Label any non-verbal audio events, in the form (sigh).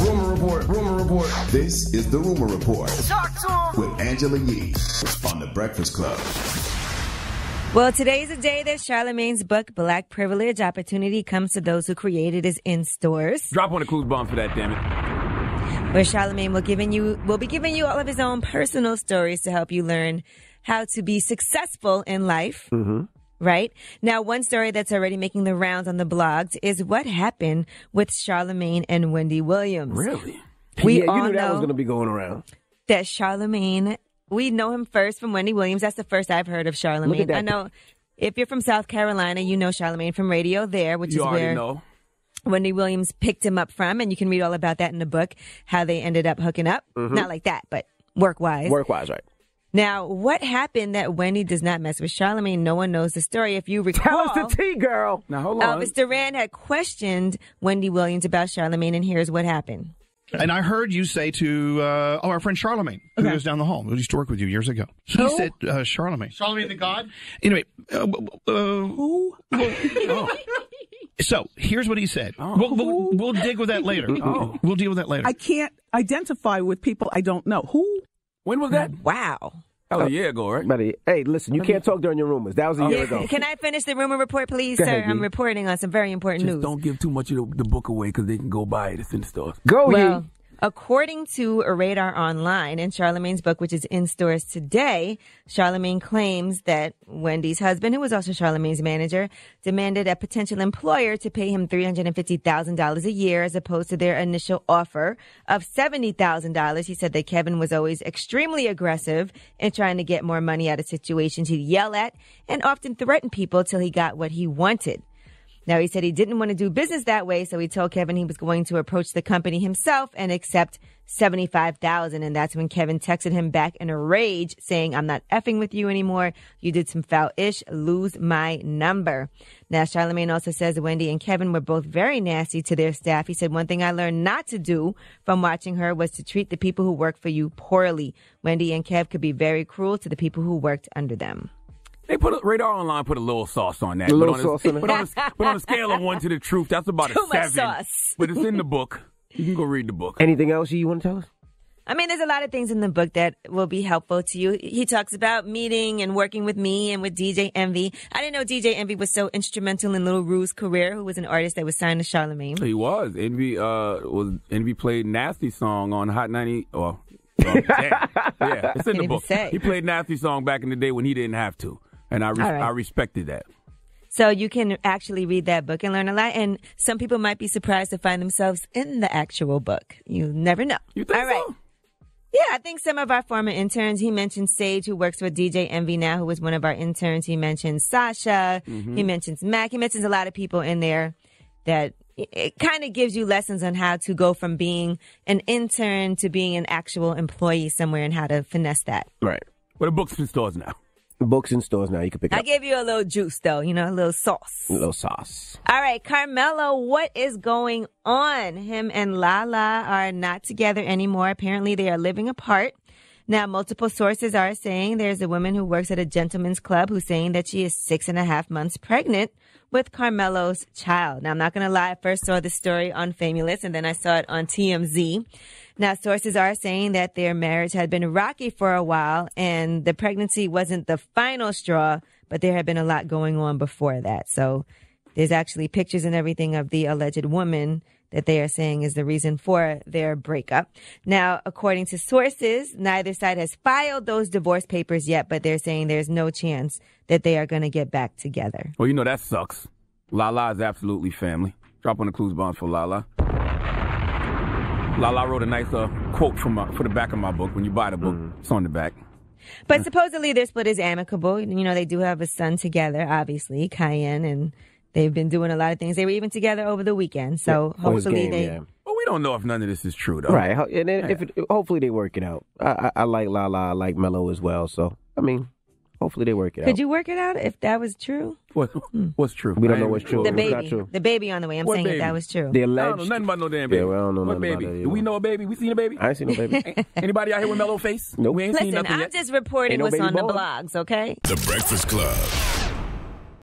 Rumor Report, Rumor Report. This is the Rumor Report with Angela Yee on The Breakfast Club. Well, today is a day that Charlemagne's book, Black Privilege Opportunity, comes to those who created is in stores. Drop on a cool bomb for that, damn it. Where Charlemagne will giving you will be giving you all of his own personal stories to help you learn how to be successful in life. Mm-hmm right? Now, one story that's already making the rounds on the blogs is what happened with Charlemagne and Wendy Williams. Really? We yeah, all you knew know that was going to be going around. That Charlemagne, we know him first from Wendy Williams. That's the first I've heard of Charlemagne. I know if you're from South Carolina, you know Charlemagne from radio there, which you is where know. Wendy Williams picked him up from, and you can read all about that in the book, how they ended up hooking up. Mm-hmm. Not like that, but work wise. Work wise, right. Now, what happened that Wendy does not mess with Charlemagne? No one knows the story. If you recall, (laughs) tell us the tea, girl. Now hold uh, on. Mr. Rand had questioned Wendy Williams about Charlemagne, and here's what happened. And I heard you say to uh, oh, our friend Charlemagne, who okay. goes down the hall, who used to work with you years ago. He who? said uh, Charlemagne. Charlemagne the God? Anyway. Uh, uh, who? oh. So here's what he said. Oh. We'll, we'll, we'll, dig with that later. oh. We'll deal with that later. I can't identify with people I don't know. Who? When was that? Wow. That was a oh, year ago, right? Buddy, hey, listen, you can't talk during your rumors. That was a year ago. (laughs) Can I finish the rumor report, please, Go sir? ahead, I'm reporting on some very important Just news. don't give too much of the, book away because they can go buy it. It's in the store. Go, Well, According to Radar Online and Charlemagne's book, which is in stores today, Charlemagne claims that Wendy's husband, who was also Charlemagne's manager, demanded a potential employer to pay him $350,000 a year as opposed to their initial offer of $70,000. He said that Kevin was always extremely aggressive in trying to get more money out of situations. He'd yell at and often threaten people till he got what he wanted. Now, he said he didn't want to do business that way, so he told Kevin he was going to approach the company himself and accept 75000 And that's when Kevin texted him back in a rage, saying, I'm not effing with you anymore. You did some foul ish. Lose my number. Now, Charlemagne also says Wendy and Kevin were both very nasty to their staff. He said, One thing I learned not to do from watching her was to treat the people who work for you poorly. Wendy and Kev could be very cruel to the people who worked under them. They put a, Radar Online put a little sauce on that. A little but sauce a, on it. But on, a, but on a scale of one to the truth, that's about Too a seven. sauce. But it's in the book. You can go read the book. Anything else you want to tell us? I mean, there's a lot of things in the book that will be helpful to you. He talks about meeting and working with me and with DJ Envy. I didn't know DJ Envy was so instrumental in Little Rue's career, who was an artist that was signed to Charlemagne. He was. Envy uh, was Envy played Nasty Song on Hot 90 (laughs) yeah, it's in Can't the book. Say. He played Nasty Song back in the day when he didn't have to and I re- right. I respected that. So you can actually read that book and learn a lot. And some people might be surprised to find themselves in the actual book. You never know. You think So? Yeah, I think some of our former interns, he mentioned Sage, who works with DJ Envy now, who was one of our interns. He mentioned Sasha. Mm-hmm. He mentions Mac. He mentions a lot of people in there that it kind of gives you lessons on how to go from being an intern to being an actual employee somewhere and how to finesse that. Right. Well, the book's in stores now. Books in stores now. You can pick it I up. gave you a little juice, though, you know, a little sauce. A little sauce. All right, Carmelo, what is going on? Him and Lala are not together anymore. Apparently, they are living apart. Now, multiple sources are saying there's a woman who works at a gentleman's club who's saying that she is six and a half months pregnant with Carmelo's child. Now, I'm not going to lie. I first saw this story on Famulus and then I saw it on TMZ. Now, sources are saying that their marriage had been rocky for a while and the pregnancy wasn't the final straw, but there had been a lot going on before that. So there's actually pictures and everything of the alleged woman that they are saying is the reason for their breakup. Now, according to sources, neither side has filed those divorce papers yet, but they're saying there's no chance that they are going to get back together. Well, you know, that sucks. Lala is absolutely family. Drop on the clues bombs for Lala. Lala wrote a nice uh, quote from my, uh, for the back of my book. When you buy the book, mm. it's on the back. But supposedly their split is amicable. You know, they do have a son together, obviously, Cayenne and They've been doing a lot of things. They were even together over the weekend, so yeah, hopefully game, they. Yeah. Well, we don't know if none of this is true, though. Right, and yeah. if it, hopefully they work it out. I, I, I like La La, I like Mello as well. So I mean, hopefully they work it Could out. Could you work it out if that was true? What hmm. what's true? We don't know what's true. The baby, true. the baby on the way. I'm what saying baby? if that was true. The alleged. I don't know nothing about no damn baby. Yeah, well, I don't know what nothing baby? about Do we know a baby? We seen a baby? I ain't seen no baby. Anybody out here with mellow face? Nope. We ain't Listen, seen nothing I'm yet. just reporting what's on the blogs. Okay. The Breakfast Club.